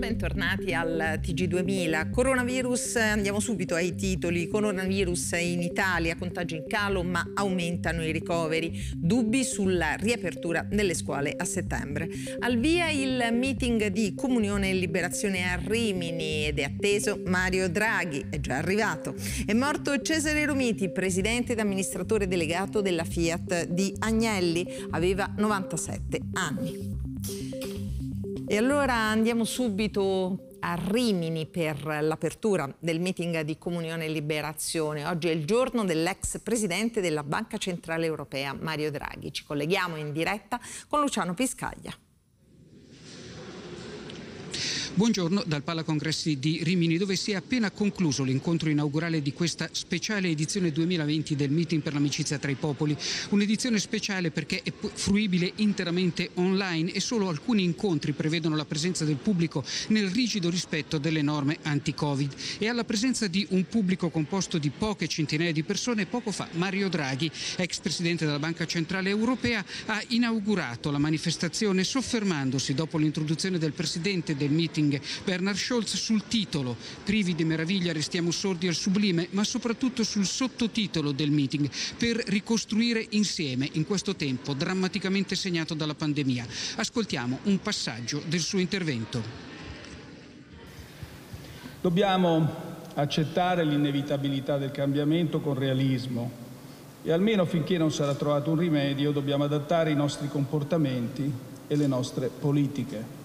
bentornati al TG2000. Coronavirus, andiamo subito ai titoli. Coronavirus in Italia, contagi in calo ma aumentano i ricoveri. Dubbi sulla riapertura delle scuole a settembre. Al via il meeting di Comunione e Liberazione a Rimini ed è atteso Mario Draghi, è già arrivato. È morto Cesare Romiti, presidente ed amministratore delegato della Fiat di Agnelli, aveva 97 anni. E allora andiamo subito a Rimini per l'apertura del meeting di Comunione e Liberazione. Oggi è il giorno dell'ex presidente della Banca Centrale Europea, Mario Draghi. Ci colleghiamo in diretta con Luciano Piscaglia. Buongiorno dal Palacongressi di Rimini dove si è appena concluso l'incontro inaugurale di questa speciale edizione 2020 del Meeting per l'amicizia tra i popoli. Un'edizione speciale perché è fruibile interamente online e solo alcuni incontri prevedono la presenza del pubblico nel rigido rispetto delle norme anti-Covid. E alla presenza di un pubblico composto di poche centinaia di persone poco fa Mario Draghi, ex presidente della Banca Centrale Europea, ha inaugurato la manifestazione soffermandosi dopo l'introduzione del presidente del meeting King, Bernard Scholz sul titolo, privi di meraviglia restiamo sordi al sublime, ma soprattutto sul sottotitolo del meeting, per ricostruire insieme in questo tempo drammaticamente segnato dalla pandemia. Ascoltiamo un passaggio del suo intervento. Dobbiamo accettare l'inevitabilità del cambiamento con realismo e almeno finché non sarà trovato un rimedio dobbiamo adattare i nostri comportamenti e le nostre politiche.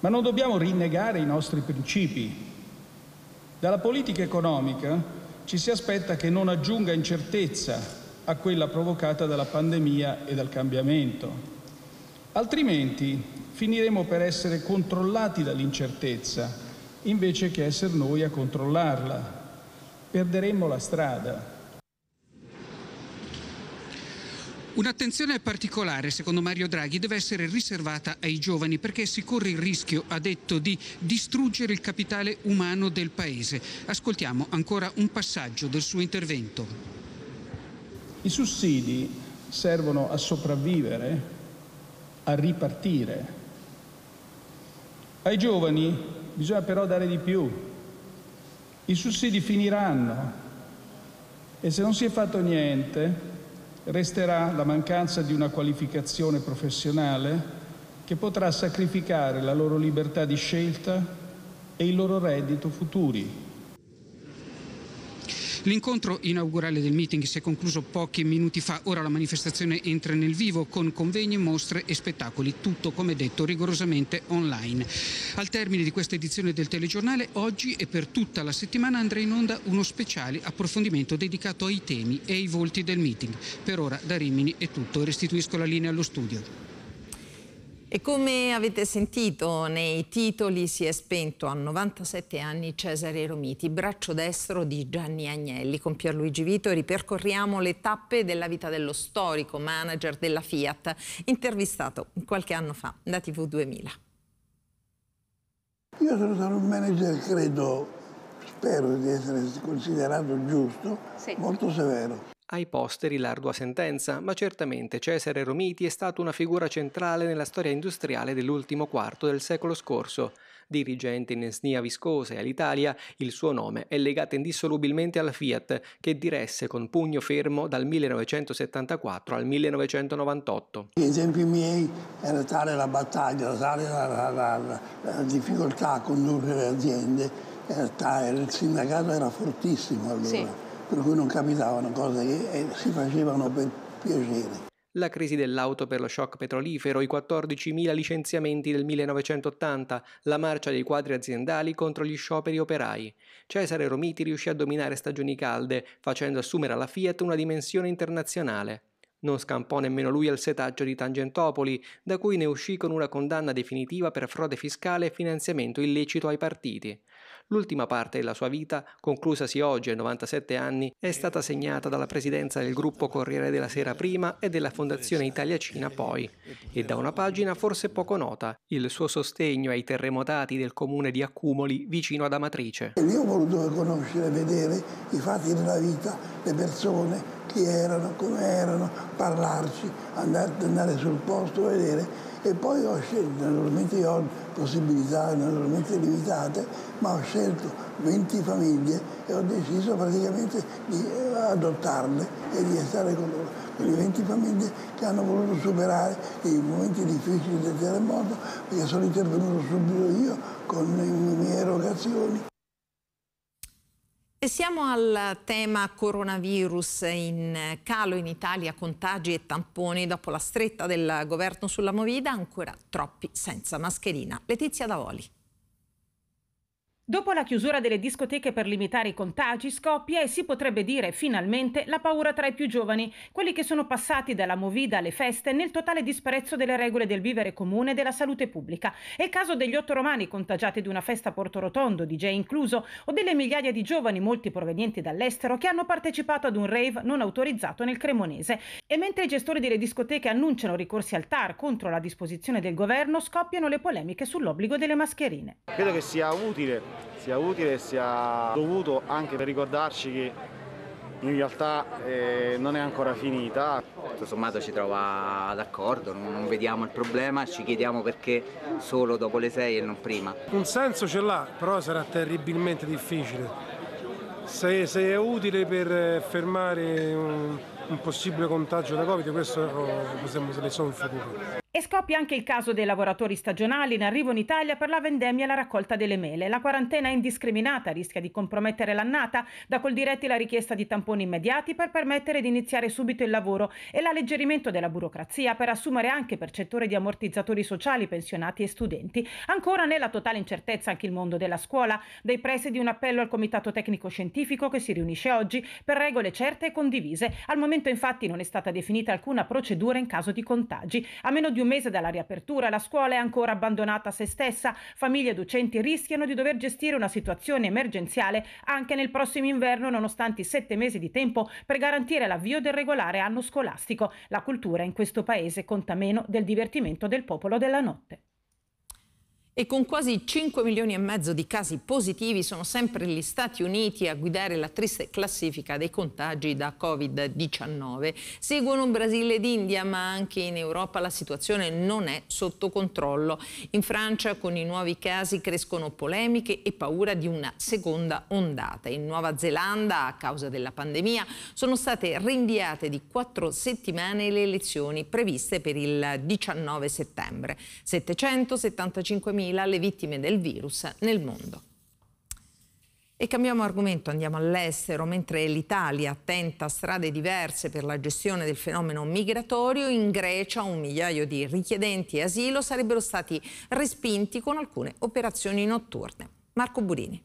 Ma non dobbiamo rinnegare i nostri principi. Dalla politica economica ci si aspetta che non aggiunga incertezza a quella provocata dalla pandemia e dal cambiamento. Altrimenti finiremo per essere controllati dall'incertezza invece che essere noi a controllarla. Perderemmo la strada. Un'attenzione particolare, secondo Mario Draghi, deve essere riservata ai giovani perché si corre il rischio, ha detto, di distruggere il capitale umano del Paese. Ascoltiamo ancora un passaggio del suo intervento. I sussidi servono a sopravvivere, a ripartire. Ai giovani bisogna però dare di più. I sussidi finiranno e se non si è fatto niente Resterà la mancanza di una qualificazione professionale che potrà sacrificare la loro libertà di scelta e il loro reddito futuri L'incontro inaugurale del meeting si è concluso pochi minuti fa, ora la manifestazione entra nel vivo con convegni, mostre e spettacoli, tutto come detto rigorosamente online. Al termine di questa edizione del telegiornale, oggi e per tutta la settimana andrà in onda uno speciale approfondimento dedicato ai temi e ai volti del meeting. Per ora da Rimini è tutto, restituisco la linea allo studio. E come avete sentito nei titoli si è spento a 97 anni Cesare Romiti, braccio destro di Gianni Agnelli. Con Pierluigi Vito ripercorriamo le tappe della vita dello storico manager della Fiat, intervistato qualche anno fa da TV 2000. Io sono stato un manager, credo, spero di essere considerato giusto, sì. molto severo. Ai posteri l'ardua sentenza, ma certamente Cesare Romiti è stato una figura centrale nella storia industriale dell'ultimo quarto del secolo scorso. Dirigente in etnia viscosa e all'Italia, il suo nome è legato indissolubilmente alla Fiat, che diresse con pugno fermo dal 1974 al 1998. I tempi miei era tale la battaglia, tale la, la, la, la difficoltà a condurre le aziende, era eh, tale, il sindacato era fortissimo allora. Sì per cui non capitavano cose che eh, si facevano per piacere. La crisi dell'auto per lo shock petrolifero, i 14.000 licenziamenti del 1980, la marcia dei quadri aziendali contro gli scioperi operai. Cesare Romiti riuscì a dominare stagioni calde, facendo assumere alla Fiat una dimensione internazionale. Non scampò nemmeno lui al setaggio di Tangentopoli, da cui ne uscì con una condanna definitiva per frode fiscale e finanziamento illecito ai partiti. L'ultima parte della sua vita, conclusasi oggi ai 97 anni, è stata segnata dalla presidenza del gruppo Corriere della Sera prima e della Fondazione Italia-Cina poi, e da una pagina forse poco nota, il suo sostegno ai terremotati del comune di Accumoli vicino ad Amatrice. Io ho voluto conoscere, vedere i fatti della vita, le persone, chi erano, come erano, parlarci, andare, andare sul posto, vedere e poi ho scelto, naturalmente io possibilità naturalmente limitate, ma ho scelto 20 famiglie e ho deciso praticamente di eh, adottarle e di stare con loro. Quindi 20 famiglie che hanno voluto superare i momenti difficili del terremoto perché sono intervenuto subito io con le mie erogazioni e siamo al tema coronavirus in eh, calo in Italia, contagi e tamponi. Dopo la stretta del governo sulla Movida, ancora troppi senza mascherina. Letizia Davoli. Dopo la chiusura delle discoteche per limitare i contagi, scoppia e si potrebbe dire finalmente la paura tra i più giovani, quelli che sono passati dalla movida alle feste nel totale disprezzo delle regole del vivere comune e della salute pubblica. È il caso degli otto romani contagiati di una festa a Porto DJ incluso, o delle migliaia di giovani, molti provenienti dall'estero, che hanno partecipato ad un rave non autorizzato nel Cremonese. E mentre i gestori delle discoteche annunciano ricorsi al TAR contro la disposizione del governo, scoppiano le polemiche sull'obbligo delle mascherine. Credo che sia utile sia utile sia dovuto anche per ricordarci che in realtà eh, non è ancora finita. Tutto sommato ci trova d'accordo, non, vediamo il problema, ci chiediamo perché solo dopo le 6 e non prima. Un senso ce l'ha, però sarà terribilmente difficile. Se, se è utile per eh, fermare un, un possibile contagio da Covid, questo lo oh, possiamo selezionare in futuro. E scoppia anche il caso dei lavoratori stagionali in arrivo in Italia per la vendemmia e la raccolta delle mele. La quarantena è indiscriminata rischia di compromettere l'annata, da col diretti la richiesta di tamponi immediati per permettere di iniziare subito il lavoro e l'alleggerimento della burocrazia per assumere anche percettori di ammortizzatori sociali, pensionati e studenti. Ancora nella totale incertezza anche il mondo della scuola, dai pressi di un appello al Comitato Tecnico Scientifico che si riunisce oggi per regole certe e condivise. Al momento infatti non è stata definita alcuna procedura in caso di contagi, a meno di un mese dalla riapertura la scuola è ancora abbandonata a se stessa, famiglie e docenti rischiano di dover gestire una situazione emergenziale anche nel prossimo inverno nonostante i sette mesi di tempo per garantire l'avvio del regolare anno scolastico. La cultura in questo paese conta meno del divertimento del popolo della notte. E con quasi 5 milioni e mezzo di casi positivi sono sempre gli Stati Uniti a guidare la triste classifica dei contagi da Covid-19. Seguono Brasile ed India, ma anche in Europa la situazione non è sotto controllo. In Francia con i nuovi casi crescono polemiche e paura di una seconda ondata. In Nuova Zelanda, a causa della pandemia, sono state rinviate di quattro settimane le elezioni previste per il 19 settembre. 775.000 4.000 le vittime del virus nel mondo. E cambiamo argomento, andiamo all'estero. Mentre l'Italia tenta strade diverse per la gestione del fenomeno migratorio, in Grecia un migliaio di richiedenti asilo sarebbero stati respinti con alcune operazioni notturne. Marco Burini.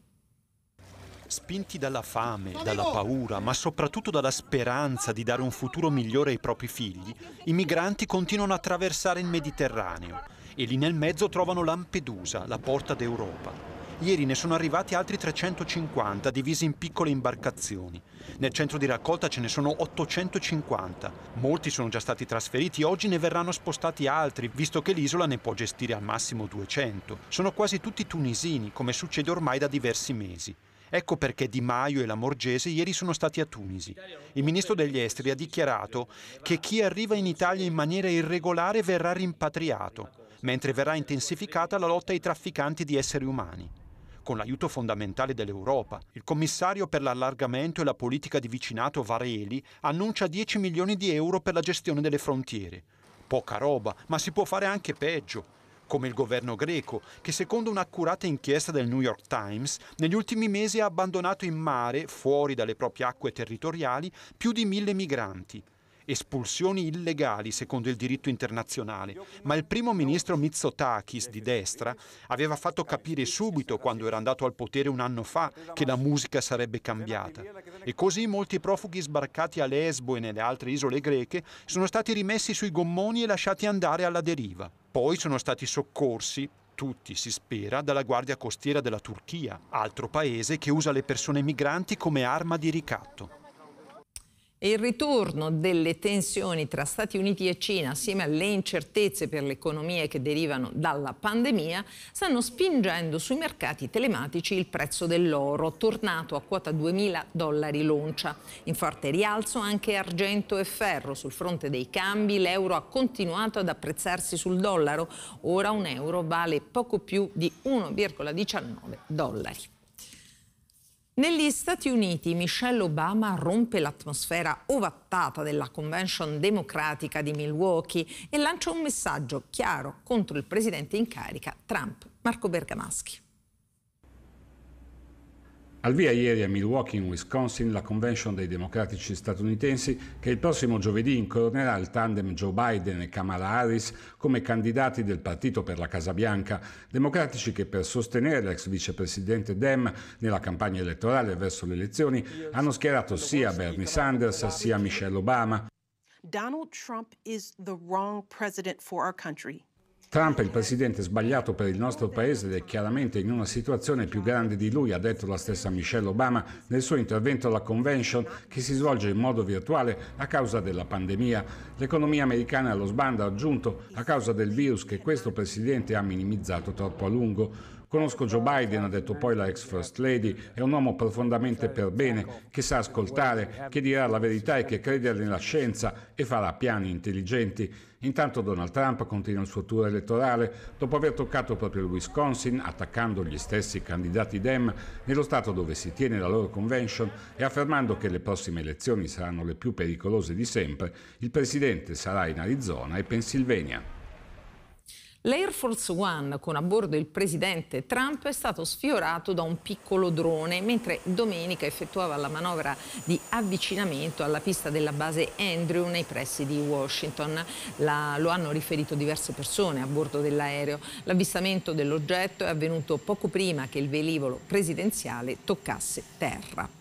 Spinti dalla fame, dalla paura, ma soprattutto dalla speranza di dare un futuro migliore ai propri figli, i migranti continuano a attraversare il Mediterraneo e lì nel mezzo trovano Lampedusa, la porta d'Europa. Ieri ne sono arrivati altri 350, divisi in piccole imbarcazioni. Nel centro di raccolta ce ne sono 850. Molti sono già stati trasferiti, oggi ne verranno spostati altri, visto che l'isola ne può gestire al massimo 200. Sono quasi tutti tunisini, come succede ormai da diversi mesi. Ecco perché Di Maio e la Morgese ieri sono stati a Tunisi. Il ministro degli esteri ha dichiarato che chi arriva in Italia in maniera irregolare verrà rimpatriato mentre verrà intensificata la lotta ai trafficanti di esseri umani. Con l'aiuto fondamentale dell'Europa, il commissario per l'allargamento e la politica di vicinato Vareli annuncia 10 milioni di euro per la gestione delle frontiere. Poca roba, ma si può fare anche peggio come il governo greco, che secondo un'accurata inchiesta del New York Times, negli ultimi mesi ha abbandonato in mare, fuori dalle proprie acque territoriali, più di mille migranti espulsioni illegali secondo il diritto internazionale, ma il primo ministro Mitsotakis di destra aveva fatto capire subito quando era andato al potere un anno fa che la musica sarebbe cambiata e così molti profughi sbarcati a Lesbo e nelle altre isole greche sono stati rimessi sui gommoni e lasciati andare alla deriva. Poi sono stati soccorsi tutti, si spera, dalla Guardia Costiera della Turchia, altro paese che usa le persone migranti come arma di ricatto il ritorno delle tensioni tra Stati Uniti e Cina, assieme alle incertezze per le economie che derivano dalla pandemia, stanno spingendo sui mercati telematici il prezzo dell'oro, tornato a quota 2.000 dollari l'oncia. In forte rialzo anche argento e ferro. Sul fronte dei cambi l'euro ha continuato ad apprezzarsi sul dollaro, ora un euro vale poco più di 1,19 dollari. Negli Stati Uniti Michelle Obama rompe l'atmosfera ovattata della convention democratica di Milwaukee e lancia un messaggio chiaro contro il presidente in carica Trump, Marco Bergamaschi. Al via ieri a Milwaukee, in Wisconsin, la convention dei democratici statunitensi che il prossimo giovedì incoronerà il tandem Joe Biden e Kamala Harris come candidati del partito per la Casa Bianca, democratici che per sostenere l'ex vicepresidente Dem nella campagna elettorale verso le elezioni hanno schierato sia Bernie Sanders sia Michelle Obama. Donald Trump is the wrong president for our country. Trump è il presidente sbagliato per il nostro paese ed è chiaramente in una situazione più grande di lui, ha detto la stessa Michelle Obama nel suo intervento alla convention che si svolge in modo virtuale a causa della pandemia. L'economia americana è allo sbando, ha aggiunto, a causa del virus che questo presidente ha minimizzato troppo a lungo. Conosco Joe Biden, ha detto poi la ex First Lady, è un uomo profondamente per bene, che sa ascoltare, che dirà la verità e che crede nella scienza e farà piani intelligenti. Intanto Donald Trump continua il suo tour elettorale dopo aver toccato proprio il Wisconsin, attaccando gli stessi candidati Dem nello stato dove si tiene la loro convention e affermando che le prossime elezioni saranno le più pericolose di sempre, il presidente sarà in Arizona e Pennsylvania. L'Air Force One con a bordo il presidente Trump è stato sfiorato da un piccolo drone mentre domenica effettuava la manovra di avvicinamento alla pista della base Andrew nei pressi di Washington. La, lo hanno riferito diverse persone a bordo dell'aereo. L'avvistamento dell'oggetto è avvenuto poco prima che il velivolo presidenziale toccasse terra.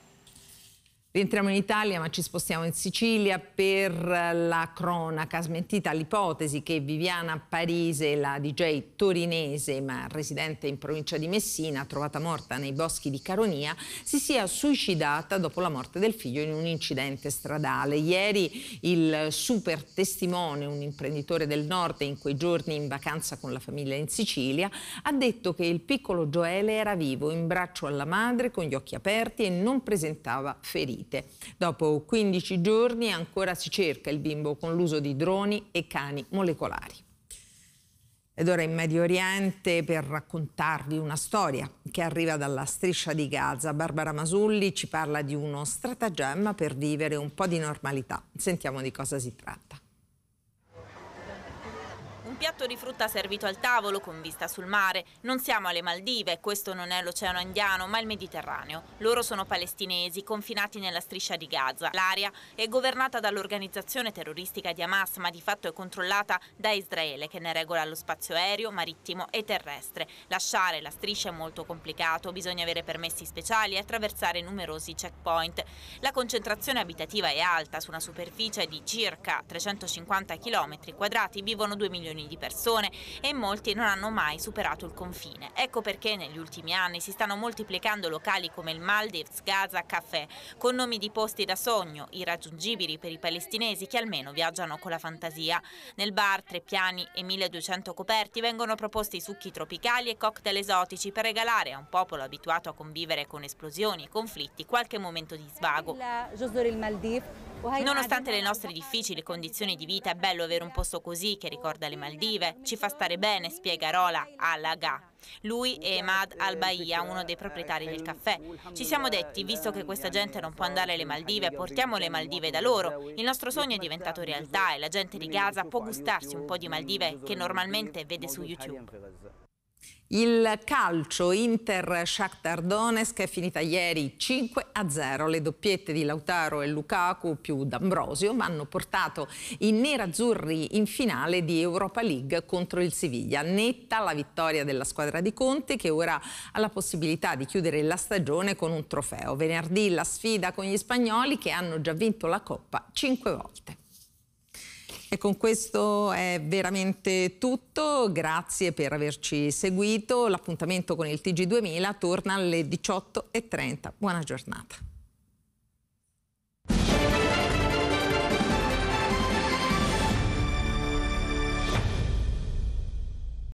Rientriamo in Italia ma ci spostiamo in Sicilia per la cronaca smentita l'ipotesi che Viviana Parise, la DJ torinese ma residente in provincia di Messina, trovata morta nei boschi di Caronia, si sia suicidata dopo la morte del figlio in un incidente stradale. Ieri il super testimone, un imprenditore del nord in quei giorni in vacanza con la famiglia in Sicilia, ha detto che il piccolo Joele era vivo in braccio alla madre con gli occhi aperti e non presentava ferite ferite. Dopo 15 giorni ancora si cerca il bimbo con l'uso di droni e cani molecolari. Ed ora in Medio Oriente per raccontarvi una storia che arriva dalla striscia di Gaza. Barbara Masulli ci parla di uno stratagemma per vivere un po' di normalità. Sentiamo di cosa si tratta un piatto di frutta servito al tavolo con vista sul mare. Non siamo alle Maldive, questo non è l'Oceano Indiano, ma il Mediterraneo. Loro sono palestinesi, confinati nella striscia di Gaza. L'area è governata dall'organizzazione terroristica di Hamas, ma di fatto è controllata da Israele, che ne regola lo spazio aereo, marittimo e terrestre. Lasciare la striscia è molto complicato, bisogna avere permessi speciali e attraversare numerosi checkpoint. La concentrazione abitativa è alta, su una superficie di circa 350 km quadrati vivono 2 milioni di milioni di persone e molti non hanno mai superato il confine. Ecco perché negli ultimi anni si stanno moltiplicando locali come il Maldives, Gaza, Café, con nomi di posti da sogno, irraggiungibili per i palestinesi che almeno viaggiano con la fantasia. Nel bar, tre piani e 1200 coperti vengono proposti succhi tropicali e cocktail esotici per regalare a un popolo abituato a convivere con esplosioni e conflitti qualche momento di svago. Eh, Nonostante le nostre difficili condizioni di vita, è bello avere un posto così che ricorda le Maldive. Maldive, ci fa stare bene, spiega Rola all'Aga. Lui e Emad Al-Bahia, uno dei proprietari del caffè. Ci siamo detti, visto che questa gente non può andare alle Maldive, portiamo le Maldive da loro. Il nostro sogno è diventato realtà e la gente di Gaza può gustarsi un po' di Maldive che normalmente vede su YouTube. Il calcio Inter-Shakhtar Donetsk è finita ieri 5-0. Le doppiette di Lautaro e Lukaku più D'Ambrosio hanno portato i nerazzurri in finale di Europa League contro il Siviglia. Netta la vittoria della squadra di Conte che ora ha la possibilità di chiudere la stagione con un trofeo. Venerdì la sfida con gli spagnoli che hanno già vinto la Coppa 5 volte. E con questo è veramente tutto, grazie per averci seguito, l'appuntamento con il TG2000 torna alle 18.30, buona giornata.